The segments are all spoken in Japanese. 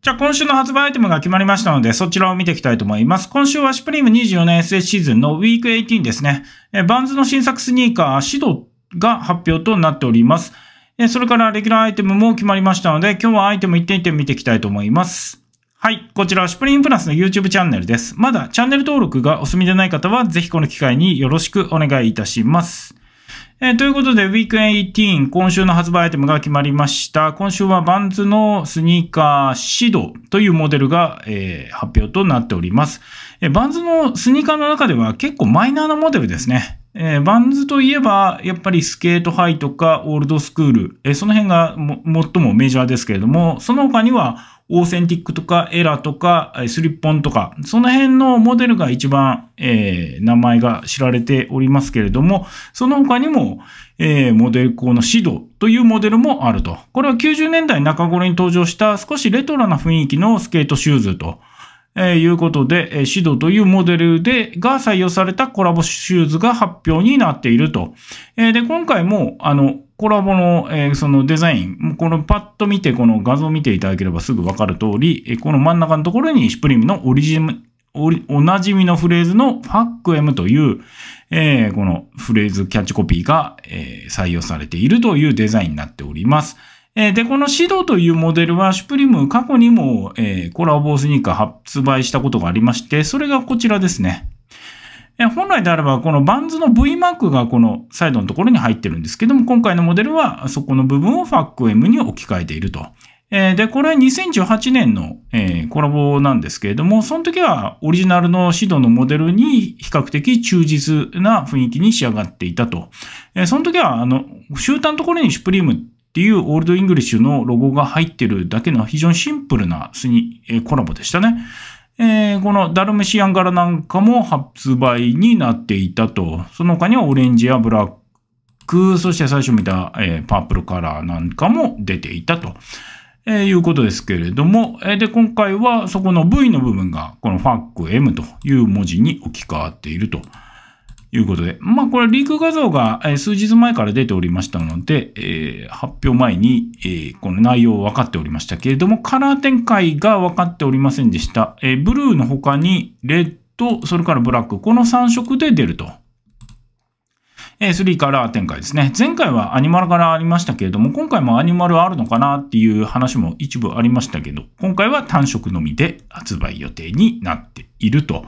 じゃあ今週の発売アイテムが決まりましたので、そちらを見ていきたいと思います。今週はシュプリーム24年 SS シーズンのウィーク18ですね。バンズの新作スニーカー、シドが発表となっております。それからレギュラーアイテムも決まりましたので、今日はアイテム1点1点見ていきたいと思います。はい。こちらはシュプリームプラスの YouTube チャンネルです。まだチャンネル登録がお済みでない方は、ぜひこの機会によろしくお願いいたします。えー、ということで、ウィークエン18、今週の発売アイテムが決まりました。今週はバンズのスニーカーシドというモデルが、えー、発表となっております、えー。バンズのスニーカーの中では結構マイナーなモデルですね。えー、バンズといえば、やっぱりスケートハイとかオールドスクール、えー、その辺が最もメジャーですけれども、その他にはオーセンティックとかエラとかスリッポンとか、その辺のモデルが一番、えー、名前が知られておりますけれども、その他にも、えー、モデル校のシドというモデルもあると。これは90年代中頃に登場した少しレトロな雰囲気のスケートシューズとえー、いうことで、えー、シドというモデルで、が採用されたコラボシューズが発表になっていると。えー、で、今回も、あの、コラボの、えー、そのデザイン、このパッと見て、この画像を見ていただければすぐわかる通り、えこの真ん中のところにシプリムのオリジン、おおなじみのフレーズのファック m という、えー、このフレーズキャッチコピーが、えー、採用されているというデザインになっております。えで、このシドというモデルは、シュプリーム過去にも、えコラボスニーカー発売したことがありまして、それがこちらですね。え本来であれば、このバンズの V マークがこのサイドのところに入ってるんですけども、今回のモデルはそこの部分を FACM に置き換えていると。えで、これは2018年の、えコラボなんですけれども、その時はオリジナルのシドのモデルに比較的忠実な雰囲気に仕上がっていたと。えその時は、あの、シュータのところにシュプリームっていうオールドイングリッシュのロゴが入ってるだけの非常にシンプルなスニ、えコラボでしたね。えー、このダルメシアン柄なんかも発売になっていたと。その他にはオレンジやブラック、そして最初見た、えー、パープルカラーなんかも出ていたと。えー、いうことですけれども、えー、で、今回はそこの V の部分がこの FAC M という文字に置き換わっていると。いうことで、まあ、これリーク画像が数日前から出ておりましたので、えー、発表前に、えー、この内容を分かっておりましたけれども、カラー展開が分かっておりませんでした。えー、ブルーの他に、レッド、それからブラック、この3色で出ると。えー、3カラー展開ですね。前回はアニマルからありましたけれども、今回もアニマルあるのかなっていう話も一部ありましたけど、今回は単色のみで発売予定になっていると。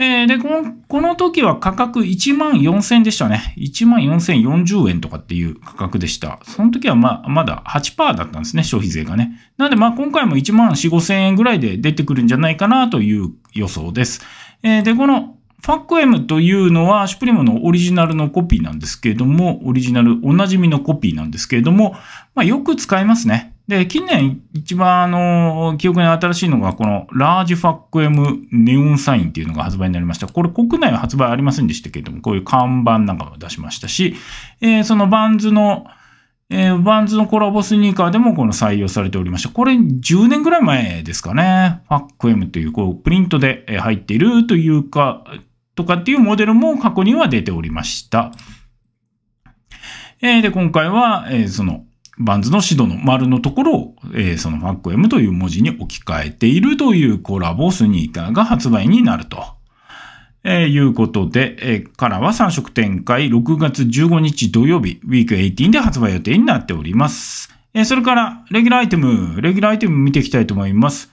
えー、で、この、この時は価格1万4000でしたね。1万4040円とかっていう価格でした。その時はままだ8%だったんですね、消費税がね。なんでまあ今回も1万4、5000円ぐらいで出てくるんじゃないかなという予想です。えー、で、このファック M というのは、シュプリムのオリジナルのコピーなんですけれども、オリジナル、おなじみのコピーなんですけれども、まあ、よく使いますね。で、近年一番あの、記憶に新しいのが、このラージファック M ネオンサインっていうのが発売になりました。これ国内は発売ありませんでしたけれども、こういう看板なんかも出しましたし、えー、そのバンズの、えー、バンズのコラボスニーカーでもこの採用されておりました。これ10年ぐらい前ですかね。ファック M という、こう、プリントで入っているというか、とかっていうモデルも過去には出ておりました。えー、で、今回は、えー、その、バンズのシドの丸のところを、えー、そのファック M という文字に置き換えているというコラボスニーカーが発売になると。えー、いうことで、えー、からは3色展開6月15日土曜日、ウィーク18で発売予定になっております。えー、それから、レギュラーアイテム、レギュラーアイテム見ていきたいと思います。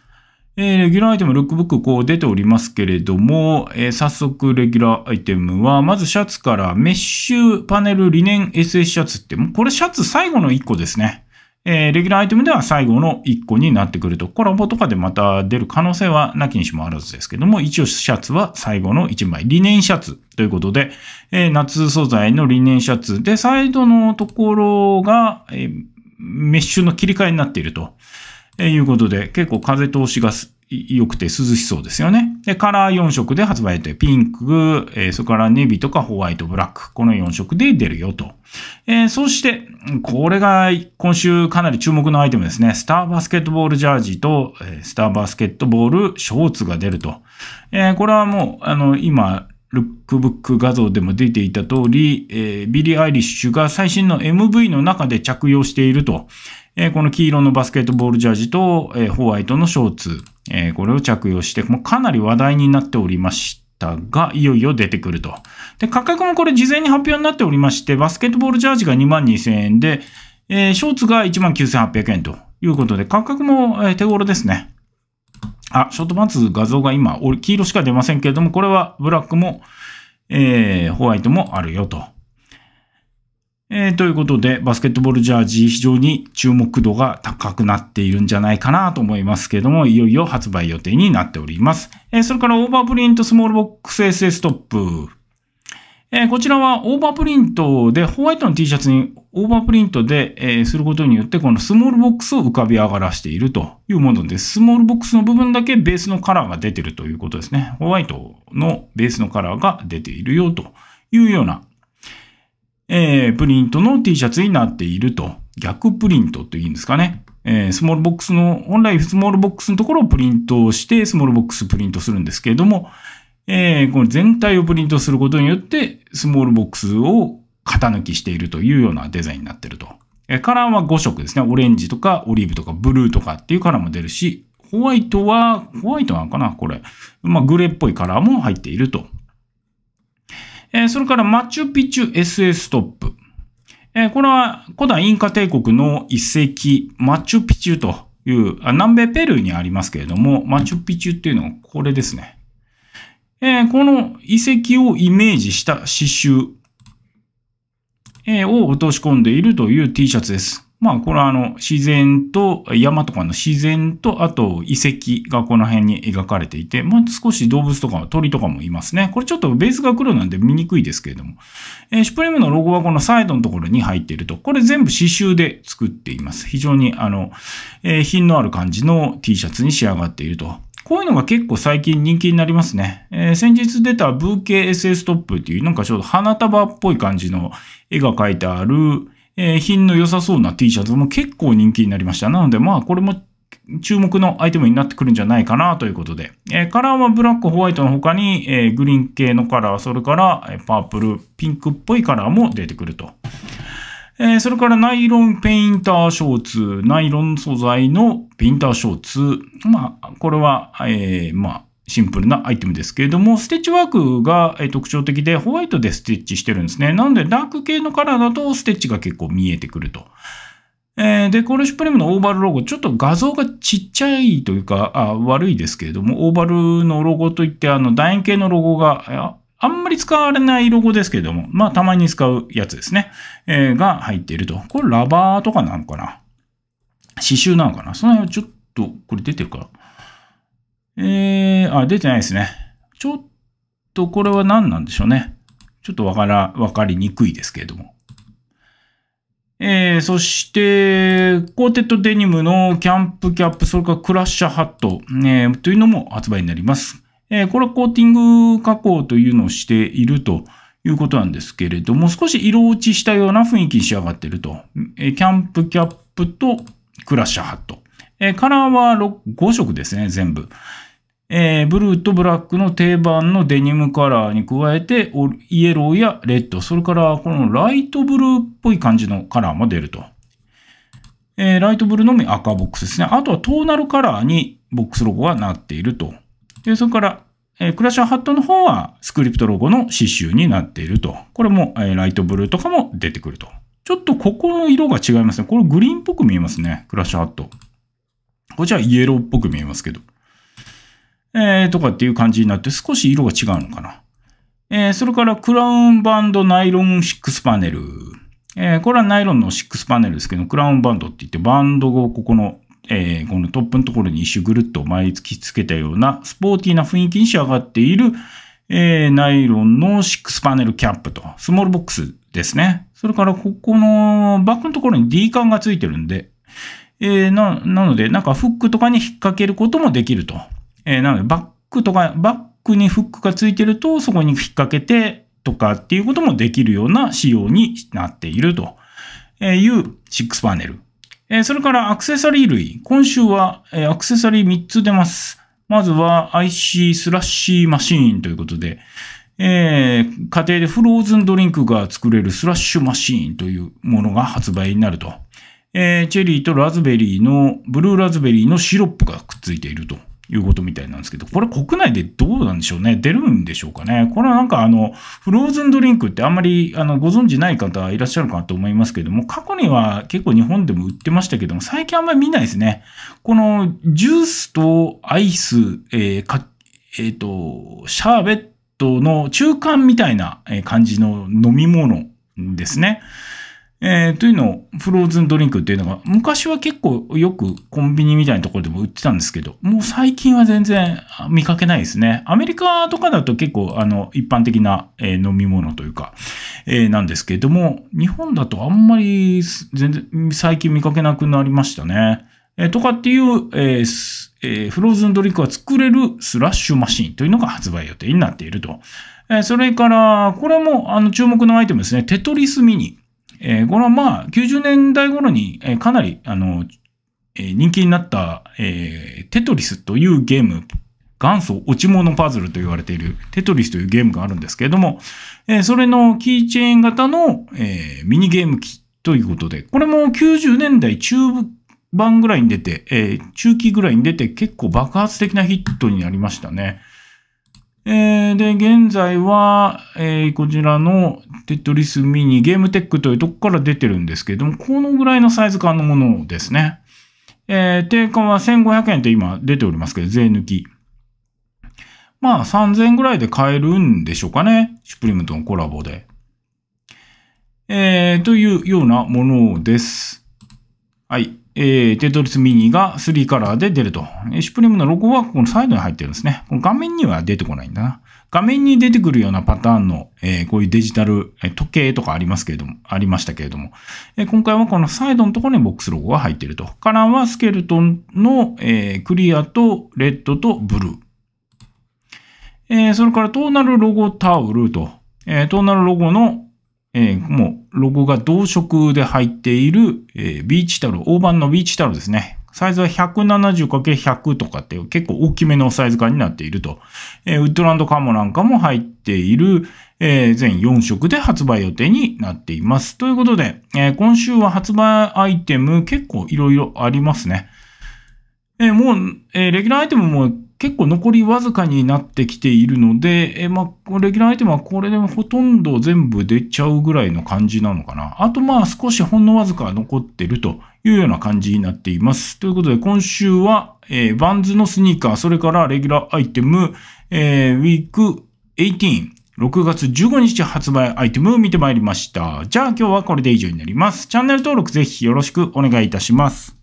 えー、レギュラーアイテム、ルックブック、こう出ておりますけれども、えー、早速、レギュラーアイテムは、まずシャツから、メッシュパネルリネン SS シャツって、これシャツ最後の1個ですね。えー、レギュラーアイテムでは最後の1個になってくると、コラボとかでまた出る可能性はなきにしもあらずですけども、一応シャツは最後の1枚。リネンシャツということで、えー、夏素材のリネンシャツで、サイドのところが、えー、メッシュの切り替えになっていると。ということで、結構風通しが良くて涼しそうですよね。で、カラー4色で発売予ピンク、えー、それからネビとかホワイト、ブラック。この4色で出るよと。えー、そして、これが今週かなり注目のアイテムですね。スターバスケットボールジャージと、えー、スターバスケットボールショーツが出ると。えこれはもう、あの、今、ルックブック画像でも出ていた通り、えビリー・アイリッシュが最新の MV の中で着用しているとえこの黄色のバスケットボールジャージと、えホワイトのショーツ、えこれを着用して、もうかなり話題になっておりました。が、いよいよ出てくると。で、価格もこれ事前に発表になっておりまして、バスケットボールジャージが2万2000円で、えー、ショーツが1万9800円ということで、価格も、え手頃ですね。あ、ショートパンツ画像が今、黄色しか出ませんけれども、これはブラックも、えー、ホワイトもあるよと。えー、ということで、バスケットボールジャージ非常に注目度が高くなっているんじゃないかなと思いますけども、いよいよ発売予定になっております。えー、それからオーバープリントスモールボックス SS トップ。えー、こちらはオーバープリントで、ホワイトの T シャツにオーバープリントで、えー、することによって、このスモールボックスを浮かび上がらしているというものです。スモールボックスの部分だけベースのカラーが出てるということですね。ホワイトのベースのカラーが出ているよというようなえー、プリントの T シャツになっていると。逆プリントっていうんですかね。えー、スモールボックスの、本来スモールボックスのところをプリントして、スモールボックスプリントするんですけれども、えー、この全体をプリントすることによって、スモールボックスを型抜きしているというようなデザインになっていると。えー、カラーは5色ですね。オレンジとかオリーブとかブルーとかっていうカラーも出るし、ホワイトは、ホワイトなのかなこれ。まあ、グレーっぽいカラーも入っているとえそれからマチュピチュ SS トップ。えこれは古代インカ帝国の遺跡、マチュピチュというあ、南米ペルーにありますけれども、マチュピチュっていうのはこれですね。えー、この遺跡をイメージした刺繍、えを落とし込んでいるという T シャツです。まあ、これはあの、自然と、山とかの自然と、あと遺跡がこの辺に描かれていて、まあ、少し動物とか鳥とかもいますね。これちょっとベースが黒なんで見にくいですけれども。えー、シュプレムのロゴはこのサイドのところに入っていると。これ全部刺繍で作っています。非常にあの、えー、品のある感じの T シャツに仕上がっていると。こういうのが結構最近人気になりますね。えー、先日出たブーケ SS トップっていうなんかちょっと花束っぽい感じの絵が描いてある、えー、品の良さそうな T シャツも結構人気になりました。なので、まあ、これも注目のアイテムになってくるんじゃないかなということで、えー、カラーはブラック、ホワイトの他に、えー、グリーン系のカラー、それから、えパープル、ピンクっぽいカラーも出てくると。えー、それからナイロンペインターショーツ、ナイロン素材のペインターショーツ。まあ、これは、えー、まあ、シンプルなアイテムですけれども、ステッチワークが特徴的でホワイトでステッチしてるんですね。なのでダーク系のカラーだとステッチが結構見えてくると。えー、で、コールシュプレムのオーバルロゴ、ちょっと画像がちっちゃいというか、あ悪いですけれども、オーバルのロゴといって、あの、楕円形のロゴが、あんまり使われないロゴですけれども、まあ、たまに使うやつですね、えー、が入っていると。これラバーとかなのかな刺繍なのかなその辺はちょっと、これ出てるからえー、あ、出てないですね。ちょっとこれは何なんでしょうね。ちょっとわから、わかりにくいですけれども。えー、そして、コーテッドデニムのキャンプキャップ、それからクラッシャーハット、えー、というのも発売になります。えー、これはコーティング加工というのをしているということなんですけれども、少し色落ちしたような雰囲気に仕上がっていると。えー、キャンプキャップとクラッシャーハット。えー、カラーは5色ですね、全部。えー、ブルーとブラックの定番のデニムカラーに加えて、イエローやレッド、それからこのライトブルーっぽい感じのカラーも出ると。えー、ライトブルーのみ赤ボックスですね。あとはトーナルカラーにボックスロゴがなっていると。でそれから、えー、クラッシャーハットの方はスクリプトロゴの刺繍になっていると。これも、えー、ライトブルーとかも出てくると。ちょっとここの色が違いますね。これグリーンっぽく見えますね。クラッシャーハット。こっちはイエローっぽく見えますけど。えー、とかっていう感じになって少し色が違うのかな。えー、それからクラウンバンドナイロンシックスパネル。えー、これはナイロンのシックスパネルですけど、クラウンバンドって言ってバンドをここの、えー、このトップのところに一周ぐるっと巻きつけたようなスポーティーな雰囲気に仕上がっている、えー、ナイロンのシックスパネルキャップと、スモールボックスですね。それからここのバックのところに D 管がついてるんで、えー、なので、なんかフックとかに引っ掛けることもできると。えー、なので、バックとか、バックにフックがついてると、そこに引っ掛けてとかっていうこともできるような仕様になっているという6パネル。えー、それからアクセサリー類。今週は、えアクセサリー3つ出ます。まずは IC スラッシーマシーンということで、えー、家庭でフローズンドリンクが作れるスラッシュマシーンというものが発売になると。えー、チェリーとラズベリーの、ブルーラズベリーのシロップがくっついているということみたいなんですけど、これ国内でどうなんでしょうね出るんでしょうかねこれはなんかあの、フローズンドリンクってあんまりあのご存知ない方いらっしゃるかと思いますけども、過去には結構日本でも売ってましたけども、最近あんまり見ないですね。このジュースとアイス、えー、か、えっ、ー、と、シャーベットの中間みたいな感じの飲み物ですね。うんえー、というのを、フローズンドリンクっていうのが、昔は結構よくコンビニみたいなところでも売ってたんですけど、もう最近は全然見かけないですね。アメリカとかだと結構、あの、一般的な、え飲み物というか、えー、なんですけれども、日本だとあんまり全然最近見かけなくなりましたね。えー、とかっていう、えーえー、フローズンドリンクが作れるスラッシュマシンというのが発売予定になっていると。えー、それから、これもあの注目のアイテムですね。テトリスミニ。えー、これはまあ、90年代頃に、えー、かなり、あの、えー、人気になった、えー、テトリスというゲーム、元祖落ち物パズルと言われているテトリスというゲームがあるんですけれども、えー、それのキーチェーン型の、えー、ミニゲーム機ということで、これも90年代中盤ぐらいに出て、えー、中期ぐらいに出て結構爆発的なヒットになりましたね。えー、で、現在は、えー、こちらのテトリスミニゲームテックというとこから出てるんですけども、このぐらいのサイズ感のものですね。えー、定価は1500円って今出ておりますけど、税抜き。まあ3000円ぐらいで買えるんでしょうかね。シュプリムとのコラボで。えー、というようなものです。はい。えー、テトリスミニが3カラーで出ると。えー、シュプリームのロゴはこのサイドに入ってるんですね。この画面には出てこないんだな。画面に出てくるようなパターンの、えー、こういうデジタル、え時計とかありますけれども、ありましたけれども、え今回はこのサイドのところにボックスロゴが入ってると。カラーはスケルトンの、えクリアとレッドとブルー。えそれからトーナルロゴタオルと、えトーナルロゴのえー、もうロゴが同色で入っている、えー、ビーチタオル、大判のビーチタオルですね。サイズは 170×100 とかっていう結構大きめのサイズ感になっていると。えー、ウッドランドカモなんかも入っている、えー、全4色で発売予定になっています。ということで、えー、今週は発売アイテム結構いろいろありますね。えー、もう、えー、レギュラーアイテムも結構残りわずかになってきているので、えまあ、レギュラーアイテムはこれでもほとんど全部出ちゃうぐらいの感じなのかな。あとまあ少しほんのわずか残ってるというような感じになっています。ということで今週は、えー、バンズのスニーカー、それからレギュラーアイテム、えー、ウィーク18、6月15日発売アイテムを見てまいりました。じゃあ今日はこれで以上になります。チャンネル登録ぜひよろしくお願いいたします。